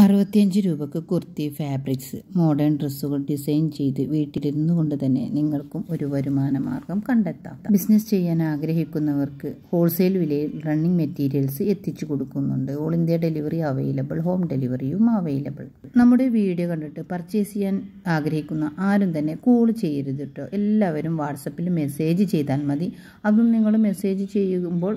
അറുപത്തിയഞ്ച് രൂപക്ക് kurti fabrics modern ഡ്രസ്സുകൾ ഡിസൈൻ ചെയ്ത് വീട്ടിലിരുന്നു കൊണ്ട് തന്നെ നിങ്ങൾക്കും ഒരു വരുമാന മാർഗം കണ്ടെത്താം ബിസിനസ് ചെയ്യാൻ ആഗ്രഹിക്കുന്നവർക്ക് ഹോൾസെയിൽ വിലയിൽ റണ്ണിംഗ് മെറ്റീരിയൽസ് എത്തിച്ചു കൊടുക്കുന്നുണ്ട് all India delivery available home ഡെലിവറിയും അവൈലബിൾ നമ്മുടെ വീഡിയോ കണ്ടിട്ട് പർച്ചേസ് ചെയ്യാൻ ആഗ്രഹിക്കുന്ന ആരും തന്നെ കോൾ ചെയ്യരുത് കേട്ടോ എല്ലാവരും വാട്സപ്പിൽ മെസ്സേജ് ചെയ്താൽ മതി അതും നിങ്ങൾ മെസ്സേജ് ചെയ്യുമ്പോൾ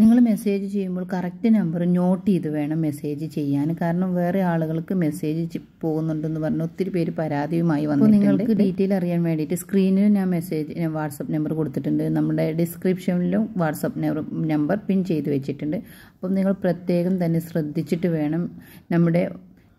നിങ്ങൾ മെസ്സേജ് ചെയ്യുമ്പോൾ കറക്റ്റ് നമ്പർ നോട്ട് ചെയ്ത് വേണം മെസ്സേജ് ചെയ്യാൻ കാരണം വേറെ ആളുകൾക്ക് മെസ്സേജ് പോകുന്നുണ്ടെന്ന് പറഞ്ഞ് ഒത്തിരി പേര് പരാതിയുമായി വന്നു നിങ്ങൾക്ക് ഡീറ്റെയിൽ അറിയാൻ വേണ്ടിയിട്ട് സ്ക്രീനിൽ ഞാൻ മെസ്സേജ് വാട്സപ്പ് നമ്പർ കൊടുത്തിട്ടുണ്ട് നമ്മുടെ ഡിസ്ക്രിപ്ഷനിലും വാട്സപ്പ് നമ്പർ പിൻ ചെയ്ത് വെച്ചിട്ടുണ്ട് അപ്പം നിങ്ങൾ പ്രത്യേകം തന്നെ ശ്രദ്ധിച്ചിട്ട് വേണം നമ്മുടെ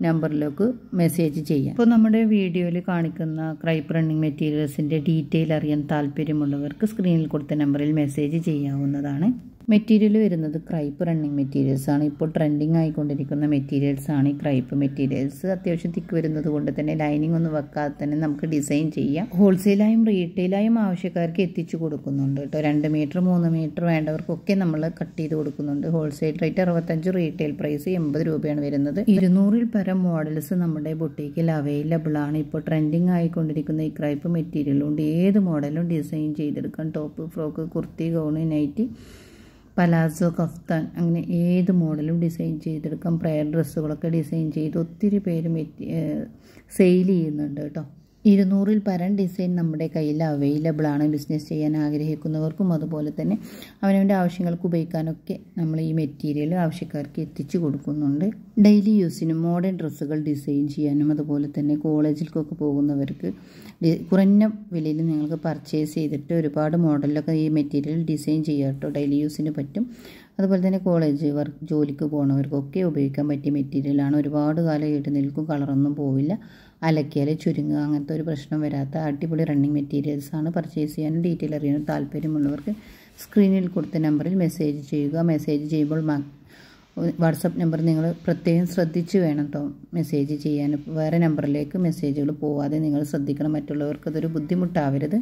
നമ്പറിലേക്ക് മെസ്സേജ് ചെയ്യാം അപ്പോൾ നമ്മുടെ വീഡിയോയിൽ കാണിക്കുന്ന ക്രൈപ്പ് റണ്ണിങ് മെറ്റീരിയൽസിൻ്റെ ഡീറ്റെയിൽ അറിയാൻ താല്പര്യമുള്ളവർക്ക് സ്ക്രീനിൽ കൊടുത്ത നമ്പറിൽ മെസ്സേജ് ചെയ്യാവുന്നതാണ് മെറ്റീരിയൽ വരുന്നത് ക്രൈപ്പ് റണ്ണിങ് മെറ്റീരിയൽസാണ് ഇപ്പോൾ ട്രെൻഡിങ് ആയിക്കൊണ്ടിരിക്കുന്ന മെറ്റീരിയൽസാണ് ഈ ക്രൈപ്പ് മെറ്റീരിയൽസ് അത്യാവശ്യം തിക്ക് വരുന്നത് കൊണ്ട് തന്നെ ലൈനിങ് ഒന്നും വെക്കാതെ തന്നെ നമുക്ക് ഡിസൈൻ ചെയ്യാം ഹോൾസെയിലായും റീറ്റെയിലായും ആവശ്യക്കാർക്ക് എത്തിച്ചു കൊടുക്കുന്നുണ്ട് കേട്ടോ രണ്ട് മീറ്റർ മൂന്ന് മീറ്റർ വേണ്ടവർക്കൊക്കെ നമ്മൾ കട്ട് ചെയ്ത് കൊടുക്കുന്നുണ്ട് ഹോൾസെയിൽ റേറ്റ് അറുപത്തഞ്ച് റീറ്റെയിൽ പ്രൈസ് എൺപത് രൂപയാണ് വരുന്നത് ഇരുന്നൂറിൽ പരം മോഡൽസ് നമ്മുടെ ബൊട്ടീക്കിൽ അവൈലബിൾ ആണ് ഇപ്പോൾ ട്രെൻഡിങ് ആയിക്കൊണ്ടിരിക്കുന്ന ഈ ക്രൈപ്പ് മെറ്റീരിയൽ കൊണ്ട് ഏത് മോഡലും ഡിസൈൻ ചെയ്തെടുക്കാം top frock kurti gown nighty palazzo kaftan അങ്ങനെ ഏത് മോഡലും ഡിസൈൻ ചെയ്തെടുക്കാം പ്രയർ ഡ്രസ്സുകളൊക്കെ ഡിസൈൻ ചെയ്ത് ഒത്തിരി പേരും സെയിൽ ചെയ്യുന്നുണ്ട് കേട്ടോ ഇരുന്നൂറിൽ പരം ഡിസൈൻ നമ്മുടെ കയ്യിൽ അവൈലബിൾ ആണ് ബിസിനസ് ചെയ്യാൻ ആഗ്രഹിക്കുന്നവർക്കും അതുപോലെ തന്നെ അവനവൻ്റെ ആവശ്യങ്ങൾക്ക് ഉപയോഗിക്കാനൊക്കെ നമ്മൾ ഈ മെറ്റീരിയൽ ആവശ്യക്കാർക്ക് എത്തിച്ചു കൊടുക്കുന്നുണ്ട് ഡെയിലി യൂസിനും മോഡേൺ ഡ്രസ്സുകൾ ഡിസൈൻ ചെയ്യാനും അതുപോലെ തന്നെ കോളേജിലേക്കൊക്കെ പോകുന്നവർക്ക് കുറഞ്ഞ വിലയിൽ നിങ്ങൾക്ക് പർച്ചേസ് ചെയ്തിട്ട് ഒരുപാട് മോഡലിലൊക്കെ ഈ മെറ്റീരിയൽ ഡിസൈൻ ചെയ്യാട്ടോ ഡെയിലി യൂസിന് പറ്റും അതുപോലെ തന്നെ കോളേജ് വർക്ക് ജോലിക്ക് പോകുന്നവർക്കൊക്കെ ഉപയോഗിക്കാൻ പറ്റിയ മെറ്റീരിയലാണ് ഒരുപാട് കാലം ഇട്ട് നിൽക്കും കളറൊന്നും പോവില്ല അലക്കിയാൽ ചുരുങ്ങുക അങ്ങനത്തെ ഒരു പ്രശ്നം വരാത്ത അടിപൊളി റണ്ണിങ് മെറ്റീരിയൽസാണ് പർച്ചേസ് ചെയ്യാനും ഡീറ്റെയിൽ അറിയാനും താല്പര്യമുള്ളവർക്ക് സ്ക്രീനിൽ കൊടുത്ത നമ്പറിൽ മെസ്സേജ് ചെയ്യുക മെസ്സേജ് ചെയ്യുമ്പോൾ വാട്സപ്പ് നമ്പർ നിങ്ങൾ പ്രത്യേകം ശ്രദ്ധിച്ച് വേണം കേട്ടോ മെസ്സേജ് ചെയ്യാൻ വേറെ നമ്പറിലേക്ക് മെസ്സേജുകൾ പോവാതെ നിങ്ങൾ ശ്രദ്ധിക്കണം മറ്റുള്ളവർക്ക് അതൊരു ബുദ്ധിമുട്ടാവരുത്